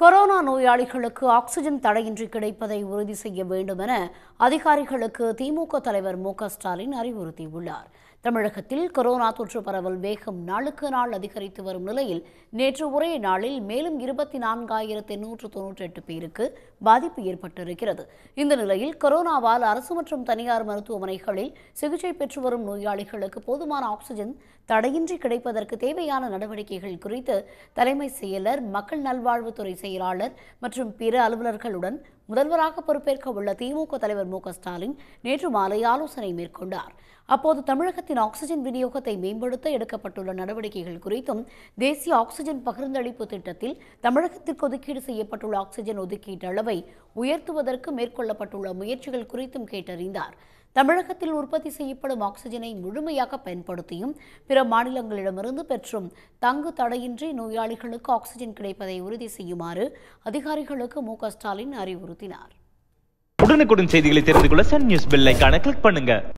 corona நோயாளிகளுக்கு oxygen தடையின்றி கிடைப்பதை உறுதி செய்ய வேண்டும் என அதிகாரிகளுக்கு திமுக தலைவர் மு ஸ்டாலின் அறிவுறுத்தியுள்ளார் தமிழகத்தில் கொரோனா தொற்று பரவல் வேகம் நாளுக்கு நாள் அதிகரித்து வரும் நிலையில் நேற்று ஒரே நாளில் மேலும் இருபத்தி நான்காயிரத்து எண்ணூற்று தொன்னூற்றி எட்டு பேருக்கு பாதிப்பு ஏற்பட்டிருக்கிறது இந்த நிலையில் கொரோனாவால் அரசு மற்றும் தனியார் மருத்துவமனைகளில் சிகிச்சை பெற்று வரும் நோயாளிகளுக்கு போதுமான ஆக்சிஜன் தடையின்றி கிடைப்பதற்கு தேவையான நடவடிக்கைகள் குறித்து தலைமைச் செயலர் மக்கள் நல்வாழ்வுத்துறை செயலாளர் மற்றும் பிற அலுவலர்களுடன் முதல்வராக பொறுப்பேற்க உள்ள திமுக தலைவர் மு ஸ்டாலின் நேற்று மாலை ஆலோசனை மேற்கொண்டார் அப்போது தமிழகத்தின் ஆக்சிஜன் விநியோகத்தை மேம்படுத்த எடுக்கப்பட்டுள்ள நடவடிக்கைகள் குறித்தும் தேசிய ஆக்சிஜன் பகிர்ந்தளிப்பு திட்டத்தில் தமிழகத்திற்கு ஒதுக்கீடு செய்யப்பட்டுள்ள ஆக்சிஜன் ஒதுக்கீட்டு அளவை உயர்த்துவதற்கு மேற்கொள்ளப்பட்டுள்ள முயற்சிகள் குறித்தும் கேட்டறிந்தார் தமிழகத்தில் உற்பத்தி செய்யப்படும் ஆக்சிஜனை முழுமையாக பயன்படுத்தியும் பிற மாநிலங்களிடமிருந்து பெற்றும் தங்கு தடையின்றி நோயாளிகளுக்கு ஆக்சிஜன் கிடைப்பதை உறுதி செய்யுமாறு அதிகாரிகளுக்கு மு ஸ்டாலின் அறிவுறுத்தினார் உடனுக்குடன் செய்திகளை தெரிந்து கொள்ள சன் நியூஸ் கிளிக் பண்ணுங்க